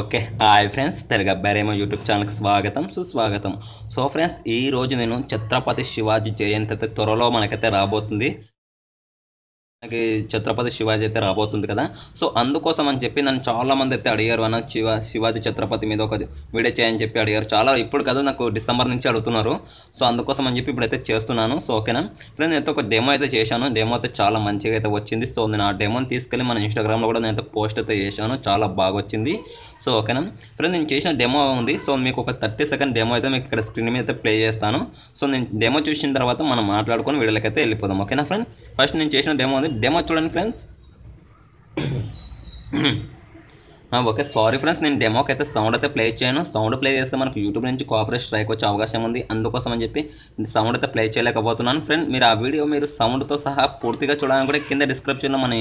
okay hi friends Telugu అబ్బారేమో YouTube ఛానల్కి స్వాగతం సుస్వాగతం సో ఫ్రెండ్స్ ఈ రోజు నేను ఛత్రపతి శివాజీ జయంతి అయితే త్వరలో మనకైతే రాబోతుంది మనకి ఛత్రపతి శివాజీ అయితే రాబోతుంది కదా సో అందుకోసం అని చెప్పి నన్ను చాలామంది అయితే అడిగారు అన్న శివ శివాజీ ఛత్రపతి మీద ఒక వీడియో చేయని చెప్పి అడిగారు చాలా ఇప్పుడు కదా నాకు డిసెంబర్ నుంచి అడుగుతున్నారు సో అందుకోసం అని చెప్పి ఇప్పుడైతే చేస్తున్నాను సో ఓకేనా ఫ్రెండ్ నేను ఒక డెమో అయితే చేశాను డెమో అయితే చాలా మంచిగా అయితే వచ్చింది సో నేను ఆ డెమోని తీసుకెళ్ళి మన ఇన్స్టాగ్రామ్లో కూడా నేను అయితే పోస్ట్ అయితే చేశాను చాలా బాగా వచ్చింది సో ఓకేనా ఫ్రెండ్ నేను చేసిన డెమో ఉంది సో మీకు ఒక థర్టీ సెకండ్ డెమో అయితే మీకు ఇక్కడ స్క్రీన్ మీద అయితే ప్లే చేస్తాను సో నేను డెమో చూసిన తర్వాత మనం మాట్లాడుకొని వీడియోలకైతే వెళ్ళిపోదాం ఓకేనా ఫ్రెండ్ ఫస్ట్ నేను చేసిన డెమో ఉంది డెమో చూడండి ఫ్రెండ్స్ ఓకే సారీ ఫ్రెండ్స్ నేను డెమోకి అయితే సౌండ్ అయితే ప్లే చేయను సౌండ్ ప్లే చేస్తే మనకు యూట్యూబ్ నుంచి కాపరేట్ స్ట్రైక్ వచ్చే అవకాశం ఉంది అందుకోసం అని చెప్పి సౌండ్ అయితే ప్లే చేయలేకపోతున్నాను ఫ్రెండ్ మీరు ఆ వీడియో మీరు సౌండ్తో సహా పూర్తిగా చూడాలని కూడా కింద డిస్క్రిప్షన్లో మన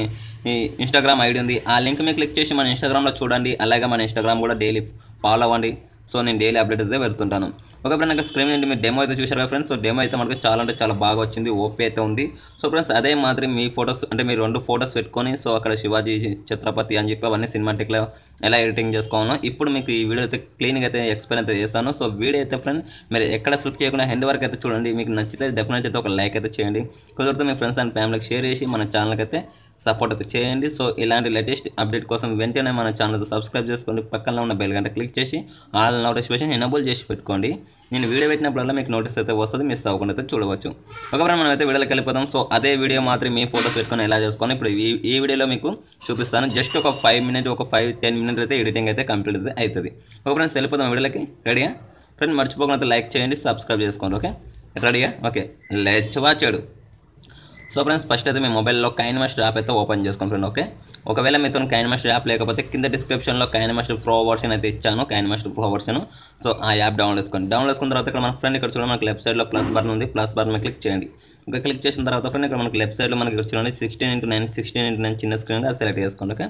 ఇన్స్టాగ్రామ్ ఐడి ఉంది ఆ లింక్ మీరు క్లిక్ చేసి మన ఇన్స్టాగ్రామ్లో చూడండి అలాగే మన ఇన్స్టాగ్రామ్ కూడా డైలీ ఫాలో అవ్వండి సో నేను డైలీ అప్డేట్ అయితే పెడుతుంటాను ఓకే ఫ్రెండ్ నాకు స్క్రీన్ అంటే మీరు డెమో అయితే చూశారు కదా ఫ్రెండ్స్ సో డెమో అయితే మనకు చాలా అంటే చాలా బాగా వచ్చింది ఓపీ అయితే ఉంది సో ఫ్రెండ్స్ అదే మాదిరి మీ ఫొటోస్ అంటే మీరు రెండు ఫొటోస్ పెట్టుకొని సో అక్కడ శివాజీ ఛత్రపతి అని చెప్పి అవన్నీ సినిమాటిక్లో ఎలా ఎడిటింగ్ చేసుకోవాలో ఇప్పుడు మీకు ఈ వీడియో అయితే క్లీన్గా అయితే ఎక్స్ప్లెయిన్ అయితే చేస్తాను సో వీడియో అయితే ఫ్రెండ్ మీరు ఎక్కడ స్లిప్ చేయకుండా హ్యాండ్ వర్క్ అయితే చూడండి మీకు నచ్చితే డెఫినెట్ అయితే ఒక లైక్ అయితే చేయండి కుదిరితే మీ ఫ్రెండ్స్ అండ్ ఫ్యామిలీకి షేర్ చేసి మన ఛానల్కి అయితే సపోర్ట్ అయితే చేయండి సో ఇలాంటి లేటెస్ట్ అప్డేట్ కోసం వెంటనే మన ఛానల్ సబ్స్క్రైబ్ చేసుకోండి పక్కన ఉన్న బెల్ గంట క్లిక్ చేసి ఆల్ నోటిఫికేషన్ ఎనబుల్ చేసి పెట్టుకోండి నేను వీడియో పెట్టినప్పుడల్లా మీకు నోటీస్ అయితే వస్తుంది మిస్ అవ్వకుండా అయితే చూడవచ్చు ఒకవేళ మనం అయితే వీడియోకి వెళ్ళిపోతాం సో అదే వీడియో మాత్రం మీ ఫోటోస్ పెట్టుకొని ఎలా చేసుకోవాలి ఇప్పుడు ఈ ఈ వీడియోలో మీకు చూపిస్తాను జస్ట్ ఒక ఫైవ్ మినిట్ ఒక ఫైవ్ టెన్ మినిట్ అయితే ఎడిటింగ్ అయితే కంప్లీట్ అయితే అవుతుంది ఒక ఫ్రెండ్స్ వెళ్ళిపోతాం వీడియోకి రెడీయా ఫ్రెండ్ మర్చిపోకుండా లైక్ చేయండి సబ్స్క్రైబ్ చేసుకోండి ఓకే రెడీయా ఓకే లెచ్ వాచాడు సో ఫ్రెండ్స్ ఫస్ట్ అయితే మీ మొబైల్లో కైన్ యాప్ అయితే ఓపెన్ చేసుకోండి ఫ్రెండ్ ఓకే ఒకవేళ మీతో కైన్ యాప్ లేకపోతే కింద డిస్క్రిప్షన్లో కైన్ మాస్టర్ ప్రో వర్షన్ అయితే ఇచ్చాను KineMaster pro version so ఆ యాప్ డౌన్లోడ్ చేసుకోండి డౌన్లోడ్ చేసుకున్న తర్వాత ఇక్కడ మన ఫ్రెండ్ ఇక్కడ చూడండి మనకి లెఫ్ట్ సైడ్లో ప్లస్ బర్న్ ఉంది ప్లస్ బర్న్ మీద క్లిక్ చేయండి ఇంకా క్లిక్ చేసిన తర్వాత ఫ్రెండ్ ఇక్కడ మనకి లెఫ్ట్ సైడ్లో మనకి చూడండి sixteen into nine sixteen into nine చిన్న స్క్రీన్ అది సెలెక్ట్ చేసుకోండి okay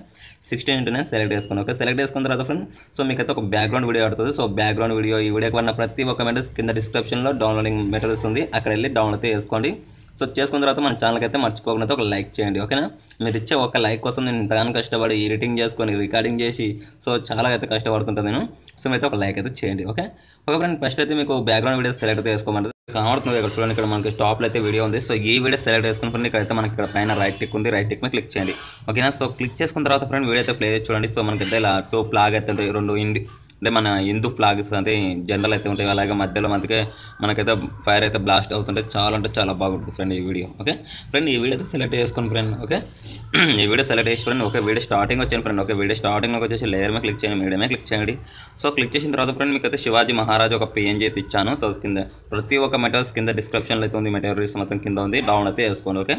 sixteen into nine select చేసుకోండి ఓకే సెలెక్ట్ చేసుకున్న తర్వాత ఫ్రెండ్ సో మీకైతే ఒక బ్యాక్గ్రౌండ్ వీడియో పడుతుంది సో బ్యాక్గ్రౌండ్ వీడియో ఈ వీడియోకి వన్న ప్రతి ఒక్క మెటర్స్ కింద డిస్క్రిప్షన్లో డౌన్లోడింగ్ మెటర్స్ ఉంది అక్కడ వెళ్ళి డౌన్లోడ్ చేసుకోండి సో చేసుకున్న తర్వాత మన ఛానల్కి అయితే మర్చిపోకుండా ఒక లైక్ చేయండి ఓకేనా మీరు ఇచ్చే ఒక లైక్ కోసం నేను ఇంతగానో కష్టపడి ఎడిటింగ్ చేసుకొని రికార్డింగ్ చేసి సో చాలా అయితే కష్టపడుతుంటుంది నేను సో మీతో ఒక లైక్ అయితే చేయండి ఓకే ఓకే ఫ్రెండ్ ఫస్ట్ అయితే మీకు బ్యాక్గ్రౌండ్ వీడియో సెలెక్ట్ చేసుకోమంటుంది కనబడుతుంది ఇక్కడ చూడండి ఇక్కడ మనకి టాప్లో అయితే వీడియో ఉంది సో ఈ వీడియో సెలెక్ట్ చేసుకున్న ఫ్రెండ్ ఇక్కడైతే మనకి ఇక్కడ పైన రైట్ టిక్ ఉంది రైట్ టిక్ మీద క్లిక్ చేయండి ఓకేనా సో క్లిక్ చేసుకున్న తర్వాత ఫ్రెండ్ వీడియో అయితే ప్లే చేసి చూడండి సో మనకి అయితే ఇలా టూ ప్లాగ్ అయితే రెండు ఇండి అంటే మన హిందూ ఫ్లాగ్స్ అంటే జనరల్ అయితే ఉంటాయి అలాగే మధ్యలో మధ్యకే మనకైతే ఫైర్ అయితే బ్లాస్ట్ అవుతుంటే చాలా అంటే చాలా బాగుంటుంది ఫ్రెండ్ ఈ వీడియో ఓకే ఫ్రెండ్ ఈ వీడియో అయితే సెలెక్ట్ చేసుకోండి ఫ్రెండ్ ఓకే ఈ వీడియో సెలెక్ట్ చేసి ఫ్రెండ్ ఒక వీడియో స్టార్టింగ్ వచ్చాను ఫ్రెండ్ ఓకే వీడియో స్టార్టింగ్లోకి వచ్చేసి లేయర్ మీద క్లిక్ చేయండి మీడియమే క్లిక్ చేయండి సో క్లిక్ చేసిన తర్వాత ఫ్రెండ్ మీకు అయితే శివాజీ మహారాజ్ ఒక పిఎన్జీ అయితే ఇచ్చాను సో కింద ప్రతి ఒక్క మెటీరియల్స్ కింద డిస్క్రిప్షన్లో అయితే ఉంది మెటీరియల్స్ మొత్తం కింద ఉంది డౌన్ అయితే వేసుకోండి ఓకే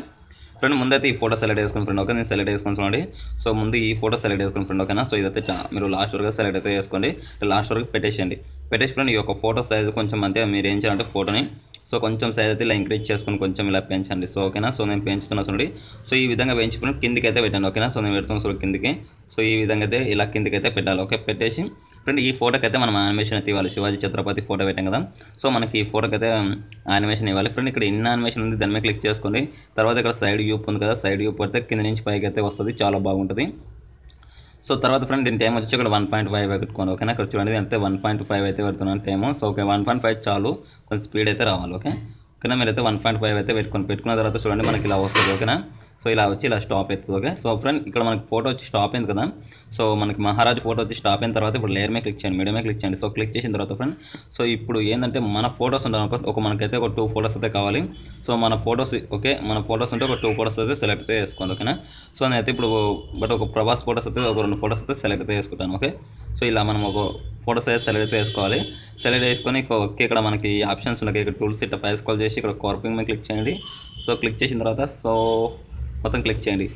ఫ్రెండ్ ముందైతే ఈ ఫోటో సెలెక్ట్ చేసుకుని ఫ్రెండ్ ఓకే నేను సెలెక్ట్ చేసుకుని చూడండి సో ముందు ఈ ఫోటో సెలెక్ట్ చేసుకుని ఫ్రెండ్ ఓకేనా సో ఇదైతే మీరు లాస్ట్ వరకు సెలెక్ట్ అయితే చేసుకోండి లాస్ట్ వరకు పెట్టేసేయండి పెట్టేసి ఫ్రెండ్ ఈ యొక్క ఫోటో సైజ్ కొంచెం అంతే మీరు ఏం చేయాలంటే ఫోటోని సో కొంచెం సైజ్ అయితే ఇలా ఇంక్రీజ్ చేసుకుని కొంచెం ఇలా పెంచండి సో ఓకేనా సో నేను పెంచుతున్నా చూడండి సో ఈ విధంగా పెంచుకుని కిందికి అయితే పెట్టండి ఓకేనా సో నేను పెడుతున్నా సో కిందికి సో ఈ విధంగా అయితే ఇలా కిందికి అయితే పెట్టాలి ఓకే పెట్టేసి ఫ్రెండ్ ఈ ఫోటోకి అయితే మనం యానిమేషన్ అయితే ఇవ్వాలి శివాజీ ఛత్రపతి ఫోటో పెట్టాం కదా సో మనకి ఈ ఫోటోకి అయితే యానిమేషన్ ఇవ్వాలి ఫ్రెండ్ ఇక్కడ ఇన్ యానిమేషన్ ఉంది దాని మీద క్లిక్ చేసుకోండి తర్వాత ఇక్కడ సైడ్ యూప్ ఉంది కదా సైడ్ యూప్ పడితే కింద నుంచి పైకి అయితే వస్తుంది చాలా బాగుంటుంది సో తర్వాత ఫ్రెండ్ దీని టైం వచ్చి ఇక్కడ వన్ పాయింట్ ఫైవ్ పెట్టుకోండి ఓకేనా ఇక్కడ చూడండి అంతే వన్ పాయింట్ ఫైవ్ అయితే పెడుతున్నాను time so okay one point five చాలు కొంచెం స్పీడ్ అయితే రావాలి ఓకే ఓకేనా మీరైతే వన్ పాయింట్ ఫైవ్ అయితే పెట్టుకొని పెట్టుకున్న తర్వాత చూడండి మనకి ఇలా వస్తుంది ఓకేనా సో ఇలా వచ్చి ఇలా స్టాప్ అవుతుంది ఓకే సో ఫ్రెండ్ ఇక్కడ మనకి ఫోటో వచ్చి స్టాప్ అయింది కదా సో మనకి మహారాజ్ ఫోటో వచ్చి స్టాప్ అయిన తర్వాత ఇప్పుడు లేయర్ మీద క్లిక్ చేయండి మీడియమే క్లిక్ చేయండి సో క్లిక్ చేసిన తర్వాత ఫ్రెండ్ సో ఇప్పుడు ఏంటంటే మన ఫోటోస్ ఉంటాయి ఒక మనకైతే ఒక టూ ఫోటోస్ అయితే కావాలి సో మన ఫోటోస్ ఓకే మన ఫోటోస్ ఉంటే ఒక టూ ఫోటోస్ అయితే సెలెక్ట్ అయితే వేసుకోండి ఓకేనా సో నేనైతే ఇప్పుడు బట్ ఒక ప్రభాస్ ఫోటోస్ అయితే ఒక రెండు ఫోటోస్ అయితే సెలెక్ట్ అయితే వేసుకుంటాను ఓకే సో ఇలా మనం ఒక ఫోటోస్ అయితే సెలెక్ట్ అయితే వేసుకోవాలి సెలెక్ట్ చేసుకొని ఓకే ఇక్కడ మనకి ఆప్షన్స్ ఉన్నాయి ఇక్కడ టూల్స్ ఇట్లా పైస్కాల్ చేసి ఇక్కడ కార్పింగ్ మీద క్లిక్ చేయండి సో క్లిక్ చేసిన తర్వాత సో మొత్తం క్లిక్ చేయండి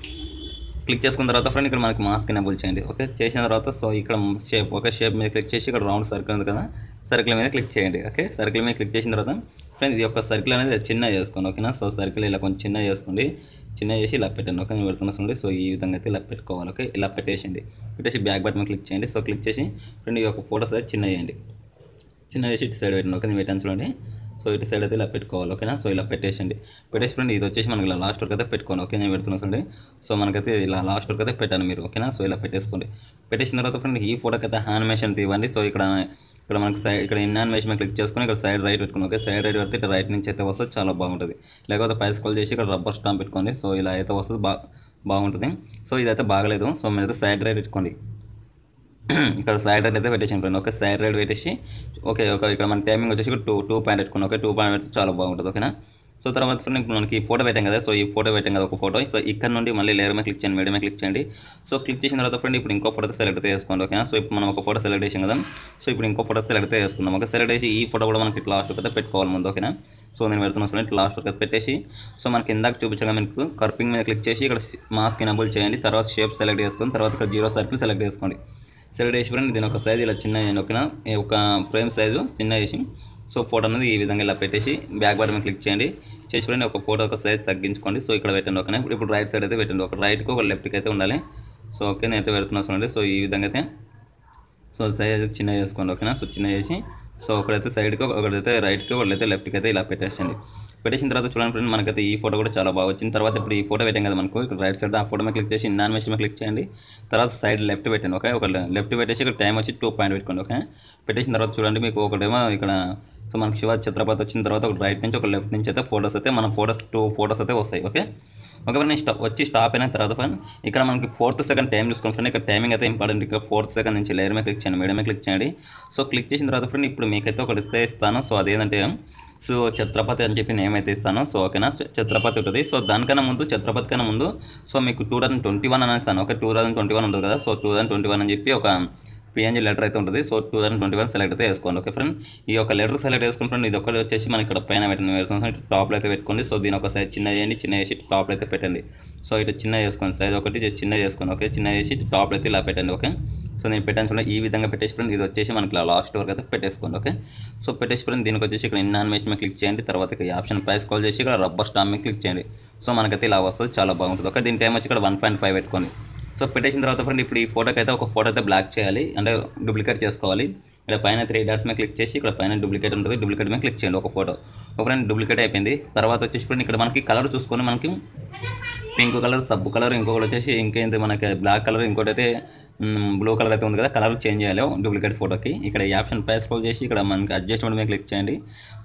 క్లిక్ చేసుకున్న తర్వాత ఫ్రెండ్ ఇక్కడ మనకి మాస్క్ ఎనేబుల్ చేయండి ఓకే చేసిన తర్వాత సో ఇక్కడ షేప్ ఒక షేప్ మీద క్లిక్ చేసి ఇక్కడ రౌండ్ సర్కిల్ ఉంది కదా సర్కిల్ మీద క్లిక్ చేయండి ఓకే సర్కిల్ మీద క్లిక్ చేసిన తర్వాత ఫ్రెండ్ ఇది ఒక సర్కిల్ అనేది చిన్న చేసుకోండి ఓకేనా సో సర్కిల్ ఇలా కొంచెం చిన్న చేసుకోండి చిన్న చేసి ఇలా పెట్టండి ఓకే నేను పెడుతున్న చూడండి సో ఈ విధంగా అయితే ఇలా పెట్టుకోవాలి ఓకే ఇలా పెట్టేసేయండి పెట్టేసి బ్యాక్ మీద క్లిక్ చేయండి సో క్లిక్ చేసి ఫ్రెండ్ ఈ యొక్క ఫోటోస్ అయితే చిన్న చేయండి చిన్న చేసి ఇటు సైడ్ పెట్టండి ఓకే నేను పెట్టాను చూడండి సో ఇటు సైడ్ అయితే ఇలా పెట్టుకోవాలి ఓకేనా సో ఇలా పెట్టేసండి ఫ్రెండ్ ఇది వచ్చేసి మనకి ఇలా లాస్ట్ వరకు అయితే పెట్టుకోండి ఓకే నేను పెడుతున్నాను సో మనకైతే ఇలా లాస్ట్ వరకు అయితే పెట్టాను మీరు ఓకేనా సో ఇలా పెట్టేసుకోండి పెట్టేసిన తర్వాత ఫ్రెండ్ ఈ ఫోటోకి అయితే యానిమేషన్ తీవ్వండి సో ఇక్కడ ఇక్కడ మనకి సైడ్ ఇక్కడ ఇన్ యానిమేషన్ క్లిక్ చేసుకుని ఇక్కడ సైడ్ రైట్ పెట్టుకుని ఓకే సైడ్ రైట్ పెడితే రైట్ నుంచి అయితే వస్తుంది చాలా బాగుంటుంది లేకపోతే పైస్ కాల్ చేసి ఇక్కడ రబ్బర్ స్టాంప్ పెట్టుకోండి సో ఇలా అయితే వస్తుంది బాగుంటుంది సో ఇదైతే బాగలేదు సో అయితే సైడ్ రైట్ పెట్టుకోండి ఇక్కడ సైడ్ రైడ్ అయితే పెట్టేసాను ఫ్రెండ్ ఓకే రైడ్ పెట్టేసి ఓకే ఓకే ఇక్కడ మన టైమింగ్ వచ్చేసి టూ టూ పాయింట్ పెట్టుకున్నాం ఓకే టూ పాయింట్ పెట్టి చాలా బాగుంటుంది ఓకేనా సో తర్వాత ఫ్రెండ్ ఇప్పుడు మనకి ఫోటో పెట్టాం కదా సో ఈ ఫోటో పెట్టాం కదా ఒక ఫోటో సో ఇక్కడ నుండి మళ్ళీ లేయర్ మీద క్లిక్ చేయండి మీడియం క్లిక్ చేయండి సో క్లిక్ చేసిన తర్వాత ఫ్రెండ్ ఇప్పుడు ఇంకో ఫోటో సెలెక్ట్ చేసుకోండి ఓకేనా సో ఇప్పుడు మనం ఒక ఫోటో సెలెక్ట్ చేసాం కదా సో ఇప్పుడు ఇంకో ఫోటో సెలెక్ట్ చేసుకుందాం ఓకే సెలెక్ట్ చేసి ఈ ఫోటో కూడా మనకి లాస్ట్ వరకు పెట్టుకోవాలి ముందు ఓకేనా సో నేను పెడుతున్నా స్టూడెంట్ లాస్ట్ వరకు పెట్టేసి సో మనకి ఇందాక చూపించగా మీకు కర్పింగ్ మీద క్లిక్ చేసి ఇక్కడ మాస్క్ ఎనబుల్ చేయండి తర్వాత షేప్ సెలెక్ట్ చేసుకోండి తర్వాత ఇక్కడ జీరో సర్కిల్ సెలెక్ట్ చేసుకోండి సెలెక్ట్ చేసి దీని ఒక సైజు ఇలా చిన్న నేను ఒక ఒక ఫ్రేమ్ సైజు చిన్న చేసి సో ఫోటో అనేది ఈ విధంగా ఇలా పెట్టేసి బ్యాక్ బటన్ క్లిక్ చేయండి చేసి ఒక ఫోటో ఒక సైజ్ తగ్గించుకోండి సో ఇక్కడ పెట్టండి ఒకనే ఇప్పుడు ఇప్పుడు రైట్ సైడ్ అయితే పెట్టండి ఒక రైట్కి ఒక లెఫ్ట్కి అయితే ఉండాలి సో ఓకే అయితే పెడుతున్నాను చూడండి సో ఈ విధంగా అయితే సో సైజ్ అయితే చిన్న చేసుకోండి ఓకేనా సో చిన్న చేసి సో ఒకడైతే సైడ్కి ఒకడైతే రైట్కి అయితే లెఫ్ట్కి అయితే ఇలా పెట్టేసండి పెట్టేసిన తర్వాత చూడండి ఫ్రెండ్ మనకైతే ఈ ఫోటో కూడా చాలా బాగా వచ్చింది తర్వాత ఇప్పుడు ఈ ఫోటో పెట్టాం కదా మనకు ఇక్కడ రైట్ సైడ్ ఆ ఫోటో క్లిక్ చేసి నానిమేషన్ మీద క్లిక్ చేయండి తర్వాత సైడ్ లెఫ్ట్ పెట్టండి ఓకే ఒక లెఫ్ట్ పెట్టేసి ఇక్కడ టైం వచ్చి టూ పాయింట్ పెట్టుకోండి ఓకే పెట్టేసిన తర్వాత చూడండి మీకు ఒకటేమో ఇక్కడ సో మనకి శివ ఛత్రపతి వచ్చిన తర్వాత ఒక రైట్ నుంచి ఒక లెఫ్ట్ నుంచి అయితే ఫోటోస్ అయితే మన ఫోటోస్ టూ ఫోటోస్ అయితే వస్తాయి ఓకే ఒకవేళ నేను స్టాప్ వచ్చి స్టాప్ అయిన తర్వాత ఫ్రెండ్ ఇక్కడ మనకి ఫోర్త్ సెకండ్ టైం చూసుకోండి ఫ్రెండ్ ఇక్కడ టైమింగ్ అయితే ఇంపార్టెంట్ ఇక్కడ ఫోర్త్ సెకండ్ నుంచి లేయర్ మీద క్లిక్ చేయండి మీడియమే క్లిక్ చేయండి సో క్లిక్ చేసిన తర్వాత ఫ్రెండ్ ఇప్పుడు మీకైతే ఒకటి ఇస్తాను సో అదేంటంటే సో ఛత్రపతి అని చెప్పి నేమ్ అయితే ఇస్తాను సో ఓకేనా ఛత్రపతి ఉంటుంది సో దానికన్నా ముందు ఛత్రపతి కన్నా ముందు సో మీకు టూ థౌసండ్ ట్వంటీ వన్ అని ఇస్తాను okay two thousand twenty one ఉంటుంది కదా so two thousand twenty one అని చెప్పి ఒక పిఎన్జీ లెటర్ అయితే ఉంటుంది so two thousand twenty one select అయితే వేసుకోండి ఓకే ఫ్రెండ్ ఈ యొక్క లెటర్ సెలెక్ట్ చేసుకుని ఫ్రెండ్ ఇది ఒకటి వచ్చేసి మనకి ఇక్కడ పైన పెట్టండి పెడుతుంది ఇటు టాప్లో అయితే పెట్టుకోండి సో దీని ఒక సైజ్ చిన్న చేయండి చిన్న చేసి టాప్లో అయితే పెట్టండి సో ఇటు చిన్న చేసుకోండి సైజ్ ఒకటి చిన్న చేసుకోండి ఓకే చిన్న చేసి టాప్లో అయితే ఇలా పెట్టండి ఓకే సో నేను పెట్టాను చూడండి ఈ విధంగా పెట్టేసుకోండి ఇది వచ్చేసి మనకి లాస్ట్ వరకు అయితే పెట్టేసుకోండి ఓకే సో పెట్టేసుకుని దీనికి వచ్చేసి ఇక్కడ ఇన్ అనిమేషన్ మీద క్లిక్ చేయండి తర్వాత ఈ ఆప్షన్ ప్రైస్ కాల్ చేసి ఇక్కడ రబ్బర్ స్టామ్ మీద క్లిక్ చేయండి సో మనకైతే ఇలా వస్తుంది చాలా బాగుంటుంది ఓకే దీని టైం వచ్చి ఇక్కడ వన్ పాయింట్ ఫైవ్ పెట్టుకోండి సో పెట్టేసిన తర్వాత ఫ్రెండ్ ఇప్పుడు ఈ ఫోటోకి అయితే ఒక ఫోటో అయితే బ్లాక్ చేయాలి అంటే డూప్లికేట్ చేసుకోవాలి ఇక్కడ పైన త్రీ డాట్స్ మీద క్లిక్ చేసి ఇక్కడ పైన డూప్లికేట్ ఉంటుంది డూప్లికేట్ మీద క్లిక్ చేయండి ఒక ఫోటో ఒక ఫ్రెండ్ డూప్లికేట్ అయిపోయింది తర్వాత వచ్చేసి ఫ్రెండ్ ఇక్కడ మనకి కలర్ చూసుకొని మనకి పింక్ కలర్ సబ్బు కలర్ ఇంకొకటి వచ్చేసి ఇంకేంటి మనకి బ్లాక్ కలర్ ఇంకోటి అయితే బ్లూ కలర్ అయితే ఉంది కదా కలర్ చేంజ్ చేయలేము డూప్లికేట్ ఫోటోకి ఇక్కడ ఈ ఆప్షన్ పై స్కాల్ చేసి ఇక్కడ మనకి అడ్జస్ట్మెంట్ మీద క్లిక్ చేయండి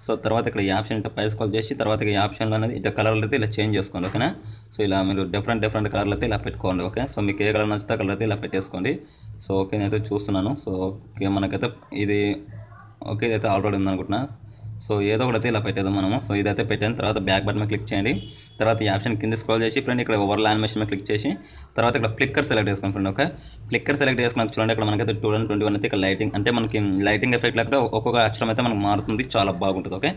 సో తర్వాత ఇక్కడ ఈ ఆప్షన్ ఇట్లా పై స్క్రోల్ చేసి తర్వాత ఈ ఆప్షన్లో అనేది ఇట్లా కలర్లు అయితే ఇలా చేంజ్ చేసుకోండి ఓకేనా సో ఇలా మీరు డిఫరెంట్ డిఫరెంట్ కలర్లు అయితే ఇలా పెట్టుకోండి ఓకే సో మీకు ఏ కలర్ నచ్చితే కలర్ అయితే ఇలా పెట్టేసుకోండి సో ఓకే నేనైతే చూస్తున్నాను సో ఓకే మనకైతే ఇది ఓకే ఇదైతే ఆల్రెడీ ఉందనుకుంటున్నా సో ఏదో ఒకటి అయితే ఇలా పెట్టేదో మనము సో ఇదైతే పెట్టాను తర్వాత బ్యాక్ బటన్ మీద క్లిక్ చేయండి తర్వాత ఈ ఆప్షన్ కింద స్క్రోల్ చేసి ఫ్రెండ్ ఇక్కడ ఓవర్ యానిమేషన్ మీద క్లిక్ చేసి తర్వాత ఇక్కడ ఫ్లిక్కర్ సెలెక్ట్ చేసుకోండి ఫ్రెండ్ ఓకే ఫ్లిక్కర్ సెలెక్ట్ చేసుకున్నాక చూడండి ఇక్కడ మనకైతే టూ థౌసండ్ ట్వంటీ వన్ అయితే ఇక్కడ లైటింగ్ అంటే మనకి లైటింగ్ ఎఫెక్ట్ లేకపోతే ఒక్కొక్క అక్షరం అయితే మనకు మారుతుంది చాలా బాగుంటుంది ఓకే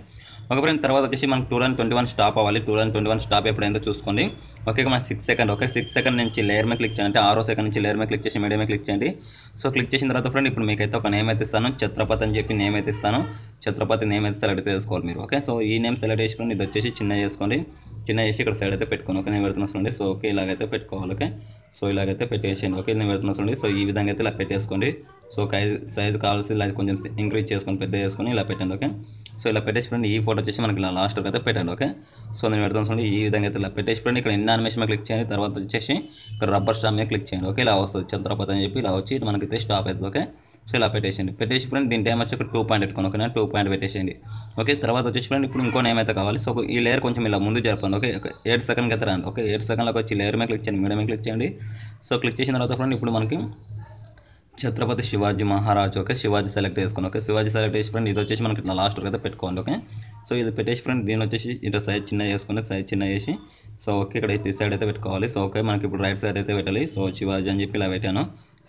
ఒకప్పుడు తర్వాత వచ్చేసి మనకు two and twenty one stop అవ్వాలి two and twenty one stop ఎప్పుడైందో చూసుకోండి ఓకే మన six second okay six second నుంచి లేయర్ మీద క్లిక్ చేయండి ఆరో సెకండ్ నుంచి లేయర్ మీద క్లిక్ చేసి మీడియమే క్లిక్ చేయండి సో క్లిక్ చేసిన తర్వాత ఫ్రెండ్ ఇప్పుడు మీకైతే ఒక నేమ్ అయితే ఇస్తాను ఛత్రపతి అని చెప్పి నేమ్ అయితే ఇస్తాను ఛత్రపతి నేమ్ అయితే సెలెక్ట్ చేసుకోవాలి మీరు ఓకే సో ఈ నేమ్ సెలెక్ట్ చేసుకోండి ఇది వచ్చేసి చిన్న చేసుకోండి చిన్న చేసి ఇక్కడ సైడ్ అయితే పెట్టుకోండి ఓకే నేను పెడుతున్నా చూడండి సో ఓకే ఇలాగైతే పెట్టుకోవాలి ఓకే సో ఇలాగైతే పెట్టేసేయండి ఓకే నేను పెడుతున్నా చూడండి సో ఈ విధంగా అయితే ఇలా పెట్టేసుకోండి సో సైజ్ కావాల్సి ఇలా కొంచెం ఇంక్రీజ్ చేసుకొని పెద్ద చేసుకొని ఇలా పెట్టండి ఓకే సో ఇలా పెట్టేసి ఈ ఫోటో వచ్చేసి మనకి ఇలా లాస్ట్ అయితే పెట్టండి ఓకే సో నేను పెడతాను చూడండి ఈ విధంగా అయితే ఇలా పెట్టేసి పెట్టండి ఇక్కడ ఎన్ని అనిమేషన్ క్లిక్ చేయండి తర్వాత వచ్చేసి ఇక్కడ రబ్బర్ స్టాప్ మీద క్లిక్ చేయండి ఓకే ఇలా వస్తుంది చంద్రపతి అని చెప్పి ఇలా వచ్చి మనకైతే స్టాప్ అవుతుంది ఓకే సో ఇలా పెట్టేసేయండి పెట్టేసి ఫ్రెండ్ దీని టైం వచ్చి ఒక టూ పాయింట్ పెట్టుకోండి ఓకే టూ పాయింట్ పెట్టేసేయండి ఓకే తర్వాత వచ్చేసి ఫ్రెండ్ ఇప్పుడు ఇంకో ఏమైతే కావాలి సో ఈ లేయర్ కొంచెం ఇలా ముందు జరపండి ఓకే ఎయిట్ సెకండ్కి అయితే రండి ఓకే ఎయిట్ సెకండ్లకు వచ్చి లేయర్ మీద క్లిక్ చేయండి మీడియం క్లిక్ చేయండి సో క్లిక్ చేసిన తర్వాత ఫ్రెండ్ ఇప్పుడు మనకి ఛత్రపతి శివాజీ మహారాజ్ ఓకే శివాజీ సెలెక్ట్ చేసుకుని ఓకే శివాజీ సెలెక్ట్ చేసి ఫ్రెండ్ ఇది వచ్చేసి మనకి ఇట్లా లాస్ట్ అయితే పెట్టుకోండి ఓకే సో ఇది పెట్టేసి ఫ్రెండ్ దీని వచ్చేసి ఇట్లా సైజ్ చిన్న చేసుకుని సైజ్ చిన్న చేసి సో ఓకే ఇక్కడ ఈ సైడ్ అయితే పెట్టుకోవాలి సో ఓకే మనకి ఇప్పుడు రైట్ సైడ్ అయితే పెట్టాలి సో శివాజీ అని చెప్పి ఇలా పెట్టాను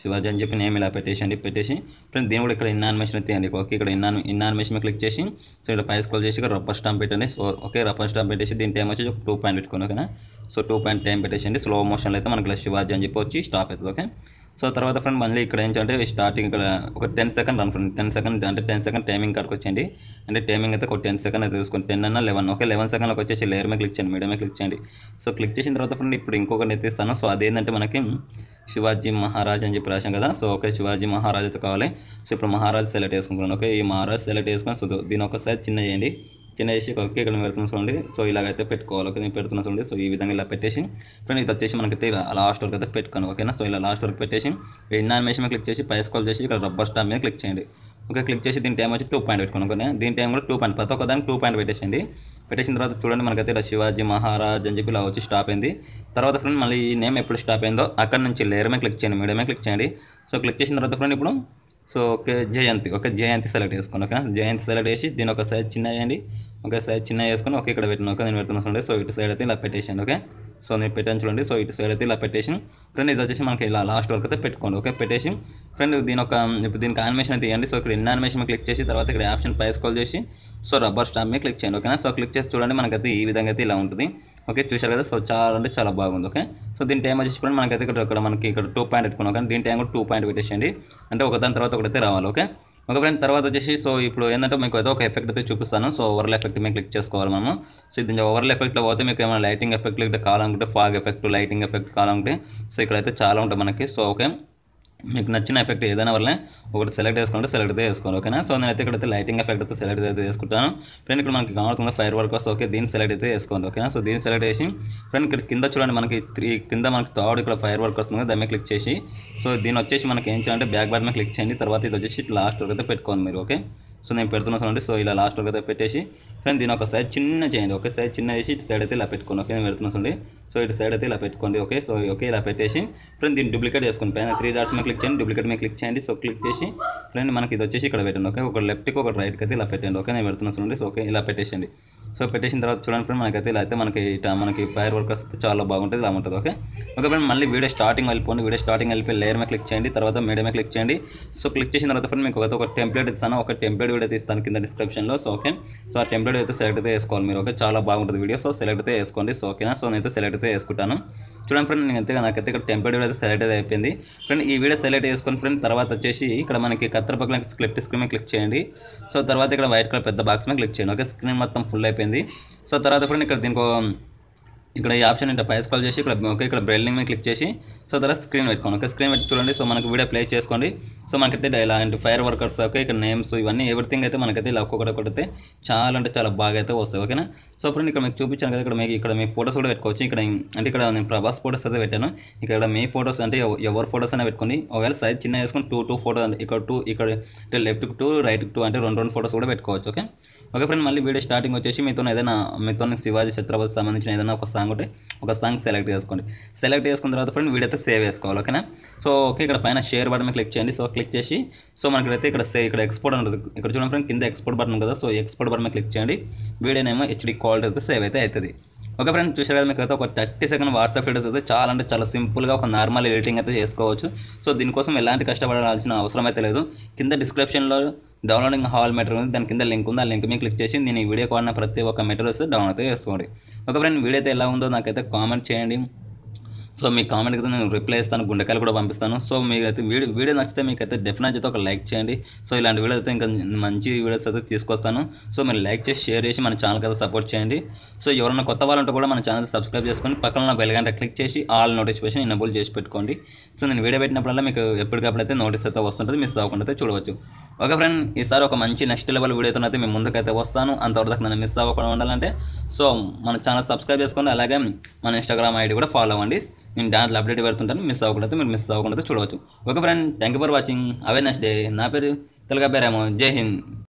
శివాజీ అని చెప్పి నేను ఇలా పెట్టేసి పెట్టేసి ఫ్రెండ్ దీని కూడా ఇక్కడ ఇన్నానిమేషన్ తీయండి ఓకే ఇక్కడ ఇన్నా ఇన్నానిమేషన్ క్లిక్ చేసి సో ఇక్కడ పై స్కోల్ చేసి ఇక్కడ రబ్బర్ స్టాంప్ పెట్టండి సో ఓకే రబ్బర్ స్టాంప్ పెట్టేసి దీని టైం వచ్చి ఒక టూ పాయింట్ పెట్టుకోండి ఓకేనా సో టూ పాయింట్ టైం పెట్టేసి స్లో మోషన్లో అయితే మనకి శివాజీ అని చెప్పి వచ్చి స్టాప్ అవుతుంది ఓకే సో తర్వాత ఫ్రెండ్ మళ్ళీ ఇక్కడ ఏంటంటే స్టార్టింగ్ ఇక్కడ ఒక ten second run friend ten second అంటే టెన్ సెకండ్ టైమింగ్ కాడికి వచ్చేయండి అంటే టైమింగ్ అయితే ఒక టెన్ సెకండ్ అయితే చూసుకోండి టెన్ అన్న లెవెన్ ఓకే లెవెన్ సెకండ్లోకి వచ్చేసి లేయర్ మీద క్లిక్ చేయండి మీడియమే క్లిక్ చేయండి సో క్లిక్ చేసిన తర్వాత ఫ్రెండ్ ఇప్పుడు ఇంకొకటి అయితే ఇస్తాను సో అదేంటంటే మనకి శివాజీ మహారాజ్ అని చెప్పి రాశాం కదా సో ఓకే శివాజీ మహారాజ్ అయితే కావాలి సో ఇప్పుడు మహారాజ్ సెలెక్ట్ చేసుకుంటున్నాను ఓకే ఈ మహారాజ్ సెలెక్ట్ చేసుకొని సో దీని ఒకసారి చిన్న చేయండి చిన్న చేసి ఒక ఇక్కడ పెడుతున్న చూడండి సో ఇలాగైతే పెట్టుకోవాలి ఓకే నేను పెడుతున్నా చూడండి సో ఈ విధంగా ఇలా పెట్టేసి ఫ్రెండ్ ఇది వచ్చేసి మనకైతే లాస్ట్ వరకు అయితే పెట్టుకోను ఓకేనా సో ఇలా లాస్ట్ వరకు పెట్టేసి ఎండ్ ఆనిమేషన్ క్లిక్ చేసి పై స్కాల్ చేసి ఇక్కడ రబ్బర్ స్టాప్ మీద క్లిక్ చేయండి ఓకే క్లిక్ చేసి దీని టైం వచ్చి టూ పాయింట్ పెట్టుకోండి ఓకే దీని టైం కూడా టూ పాయింట్ ప్రతి ఒక్క దానికి టూ పాయింట్ పెట్టేసింది పెట్టేసిన తర్వాత చూడండి మనకైతే ఇలా శివాజీ మహారాజ్ అని చెప్పి ఇలా వచ్చి స్టాప్ అయింది తర్వాత ఫ్రెండ్ మళ్ళీ ఈ నేమ్ ఎప్పుడు స్టాప్ అయిందో అక్కడ నుంచి లేరమే క్లిక్ చేయండి మీడియమే క్లిక్ చేయండి సో క్లిక్ చేసిన తర్వాత ఫ్రెండ్ ఇప్పుడు so okay Jayanti okay Jayanti select చేసుకోండి ఓకేనా జయంతి సెలెక్ట్ చేసి దీని ఒక సైజ్ చిన్న చేయండి ఒక సైజ్ చిన్న చేసుకొని ఒక ఇక్కడ పెట్టిన ఓకే నేను పెడుతున్నాను చూడండి సో ఇటు సైడ్ అయితే ఇలా పెట్టేసాను ఓకే సో నేను పెట్టాను చూడండి సో ఇటు సైడ్ అయితే ఇలా పెట్టేసి ఫ్రెండ్ ఇది వచ్చేసి మనకి ఇలా లాస్ట్ వరకు అయితే పెట్టుకోండి ఓకే పెట్టేసి ఫ్రెండ్ దీని ఒక ఇప్పుడు దీనికి ఆనిమేషన్ అయితే ఇవ్వండి సో ఇక్కడ ఇన్ ఆనిమేషన్ క్లిక్ చేసి తర్వాత ఇక్కడ ఆప్షన్ పై కాల్ చేసి సో రబ్బర్ స్టాంప్ మీద క్లిక్ చేయండి ఓకేనా సో క్లిక్ చేసి చూడండి మనకైతే ఈ విధంగా అయితే ఇలా ఉంటుంది ఓకే చూశారు కదా సో చాలా అంటే చాలా బాగుంది ఓకే సో దీని టైం వచ్చేసి మనకైతే ఇక్కడ ఇక్కడ మనకి ఇక్కడ టూ పాయింట్ పెట్టుకున్నాం కానీ దీని టైం కూడా టూ పాయింట్ పెట్టేసేయండి అంటే ఒక దాని తర్వాత ఒకటైతే రావాలి ఓకే ఒక ఫ్రెండ్ తర్వాత వచ్చేసి సో ఇప్పుడు ఏంటంటే మీకు అయితే ఒక ఎఫెక్ట్ అయితే చూపిస్తాను సో ఓవర్ల్ ఎఫెక్ట్ మేము క్లిక్ చేసుకోవాలి మనము సో ఇది ఓవర్ల్ ఎఫెక్ట్లో పోతే మీకు ఏమైనా లైటింగ్ ఎఫెక్ట్ కావాలంటే ఫాగ్ ఎఫెక్ట్ లైటింగ్ ఎఫెక్ట్ కావాలంటే సో ఇక్కడైతే చాలా ఉంటాయి మనకి సో ఓకే మీకు నచ్చిన ఎఫెక్ట్ ఏదైనా వల్ల ఒకటి సెలెక్ట్ చేసుకుంటే సెలెక్ట్ అయితే చేసుకోండి ఓకేనా సో నేను అయితే ఇక్కడైతే లైటింగ్ ఎఫెక్ట్ అయితే సెలెక్ట్ అయితే చేసుకుంటాను ఫ్రెండ్ ఇక్కడ మనకి కావాల్సింది ఫైర్ వర్క్ వస్తే ఓకే దీన్ని సెలెక్ట్ అయితే వేసుకోండి ఓకేనా సో దీన్ని సెలెక్ట్ చేసి ఫ్రెండ్ ఇక్కడ కింద చూడండి మనకి త్రీ కింద మనకి థర్డ్ ఇక్కడ ఫైర్ వర్క్ వస్తుంది దాని క్లిక్ చేసి సో దీని వచ్చేసి మనకి ఏం చేయాలంటే బ్యాక్ బటన్ క్లిక్ చేయండి తర్వాత ఇది వచ్చేసి లాస్ట్ వరకు అయితే పెట్టుకోండి మీరు ఓకే సో నేను పెడుతున్నాను అండి సో ఇలా లాస్ట్ వరకు పెట్టేసి ఫ్రెండ్ దీని ఒక సైడ్ చిన్న చేయండి ఓకే సైడ్ చిన్న చేసి ఇటు సైడ్ అయితే ఇలా పెట్టుకోండి ఓకే నేను పెడుతున్నాను అండి సో ఇటు సైడ్ అయితే ఇలా పెట్టుకోండి ఓకే సో ఓకే ఇలా పెట్టేసి ఫ్రెండ్ దీన్ని డూప్లికేట్ చేసుకోండి పైన త్రీ డాట్స్ మీద క్లిక్ చేయండి డూప్లికేట్ మీద క్లిక్ చేయండి సో క్లిక్ చేసి ఫ్రెండ్ మనకి ఇది వచ్చేసి ఇక్కడ పెట్టండి ఓకే ఒక లెఫ్ట్కి ఒక రైట్కి అయితే ఇలా పెట్టండి ఓకే నేను పెడుతున్నాను సో ఓకే ఇలా పెట్టేసి సో పెట్టేసిన తర్వాత చూడండి ఫ్రెండ్ మనకైతే ఇలా అయితే మనకి మనకి ఫైర్ వర్కర్స్ అయితే చాలా బాగుంటుంది ఇలా ఉంటుంది ఓకే ఓకే ఫ్రెండ్ మళ్ళీ వీడియో స్టార్టింగ్ వెళ్ళిపోండి వీడియో స్టార్టింగ్ వెళ్ళిపోయి లేయర్ మీద క్లిక్ చేయండి తర్వాత మీడియం క్లిక్ చేయండి సో క్లిక్ చేసిన తర్వాత ఫ్రెండ్ మీకు ఒక టెంప్లెట్ ఇస్తాను ఒక టెంప్లెట్ వీడియో అయితే ఇస్తాను కింద డిస్క్రిప్షన్లో సో ఓకే సో ఆ టెంప్లెట్ అయితే సెలెక్ట్ అయితే వేసుకోవాలి మీరు ఓకే చాలా బాగుంటుంది వీడియో సో సెలెక్ట్ అయితే వేసుకోండి సో ఓకేనా సో అయితే సెలెక్ట్ అయితే వేసుకుంటాను చూడండి ఫ్రెండ్ నేను అంతేగా నాకైతే ఇక్కడ టెంపర్డ్ అయితే సెలెక్ట్ అయిపోయింది ఫ్రెండ్ ఈ వీడియో సెలెక్ట్ చేసుకుని ఫ్రెండ్ తర్వాత వచ్చేసి ఇక్కడ మనకి కత్తర్ పక్కన క్లిప్ స్క్రీన్ మీద క్లిక్ చేయండి సో తర్వాత ఇక్కడ వైట్ కలర్ పెద్ద బాక్స్ మీద క్లిక్ చేయండి ఓకే స్క్రీన్ మొత్తం ఫుల్ అయిపోయింది సో తర్వాత ఫ్రెండ్ ఇక్కడ దీనికి ఇక్కడ ఈ ఆప్షన్ అంటే పై స్కాల్ చేసి ఇక్కడ ఓకే ఇక్కడ బ్రైలింగ్ మీద క్లిక్ చేసి సో తర్వాత స్క్రీన్ పెట్టుకోండి ఓకే స్క్రీన్ పెట్టి చూడండి సో మనకు వీడియో ప్లే చేసుకోండి సో మనకైతే ఇలా అంటే ఫైర్ వర్కర్స్ ఓకే ఇక్కడ నేమ్స్ ఇవన్నీ ఎవ్రీథింగ్ అయితే మనకైతే ఇలా ఒక్కొక్కటి ఒకటైతే చాలా అంటే చాలా బాగా అయితే వస్తాయి ఓకేనా సో ఫ్రెండ్ ఇక్కడ మీకు చూపించాను కదా ఇక్కడ మీకు ఇక్కడ మీ ఫోటోస్ కూడా పెట్టుకోవచ్చు ఇక్కడ అంటే ఇక్కడ నేను ప్రభాస్ ఫోటోస్ అయితే పెట్టాను ఇక్కడ మీ ఫోటోస్ అంటే ఎవరి ఫోటోస్ అయినా పెట్టుకోండి ఒకవేళ సైజ్ చిన్న వేసుకుని టూ టూ ఫోటోస్ ఇక్కడ టూ ఇక్కడ లెఫ్ట్కి టూ రైట్కి టూ అంటే రెండు రెండు ఫోటోస్ కూడా పెట్టుకోవచ్చు ఓకే ఓకే ఫ్రెండ్ మళ్ళీ వీడియో స్టార్టింగ్ వచ్చేసి మీతో ఏదైనా మీతో శివాజీ ఛత్రపతి సంబంధించిన ఏదైనా ఒక సాంగ్ ఉంటే ఒక సాంగ్ సెలెక్ట్ చేసుకోండి సెలెక్ట్ చేసుకున్న తర్వాత ఫ్రెండ్ వీడియో అయితే సేవ్ చేసుకోవాలి ఓకేనా సో ఓకే ఇక్కడ పైన షేర్ బటన్ క్లిక్ చేయండి సో క్లిక్ చేసి సో మనకైతే ఇక్కడ సే ఇక్కడ ఎక్స్పోర్ట్ ఉంటుంది ఇక్కడ చూడండి ఫ్రెండ్ కింద ఎక్స్పోర్ట్ బటన్ కదా సో ఎక్స్పోర్ట్ బటన్ క్లిక్ చేయండి వీడియోనేమో హెచ్డి క్వాలిటీ అయితే సేవ్ అయితే అవుతుంది ఒక ఫ్రెండ్ చూసారు కదా మీకు అయితే ఒక థర్టీ సెకండ్ వాట్సాప్ వీడియోస్ అయితే చాలా అంటే చాలా సింపుల్గా ఒక నార్మల్ ఎడిటింగ్ అయితే చేసుకోవచ్చు సో దీనికోసం ఎలాంటి కష్టపడాల్సిన అవసరం అయితే లేదు కింద డిస్క్రిప్షన్లో డౌన్లోడింగ్ హాల్ మెటీరియల్ ఉంది దాని కింద లింక్ ఉంది ఆ లింక్ మీద క్లిక్ చేసి నేను ఈ వీడియో కాడిన ప్రతి ఒక్క మెటీరియల్స్ డౌన్లోడ్ అయితే చేసుకోండి ఒక ఫ్రెండ్ వీడియో అయితే ఎలా ఉందో నాకైతే కామెంట్ చేయండి సో మీ కామెంట్ అయితే నేను రిప్లై ఇస్తాను గుండెకాయలు కూడా పంపిస్తాను సో అయితే వీడియో వీడియో నచ్చితే మీకు అయితే డెఫినెట్ అయితే ఒక లైక్ చేయండి సో ఇలాంటి వీడియో అయితే ఇంకా మంచి వీడియోస్ అయితే తీసుకొస్తాను సో మీరు లైక్ చేసి షేర్ చేసి మన ఛానల్కి అయితే సపోర్ట్ చేయండి సో ఎవరైనా కొత్త వాళ్ళంటే కూడా మన ఛానల్ సబ్స్క్రైబ్ చేసుకొని పక్కన బెల్ క్లిక్ చేసి ఆల్ నోటిఫికేషన్ ఎనబుల్ చేసి పెట్టుకోండి సో నేను వీడియో పెట్టినప్పుడల్లా మీకు ఎప్పటికప్పుడు అయితే నోటీస్ అయితే వస్తుంటుంది మిస్ అవ్వకుండా అయితే చూడవచ్చు ఓకే ఫ్రెండ్ ఈసారి ఒక మంచి నెక్స్ట్ లెవెల్ వీడియోతో అయితే మేము ముందుకైతే వస్తాను అంతవరకు నన్ను మిస్ అవ్వకుండా ఉండాలంటే సో మన ఛానల్ సబ్స్క్రైబ్ చేసుకోండి అలాగే మన ఇన్స్టాగ్రామ్ ఐడి కూడా ఫాలో అవ్వండి నేను దాంట్లో అప్డేట్ పెడుతుంటాను మిస్ అవ్వకుండా అయితే మీరు మిస్ అవ్వకుండా చూడవచ్చు okay friend thank you for watching అవే నెక్స్ట్ డే నా పేరు తెలుగు పేరేమో జై హింద్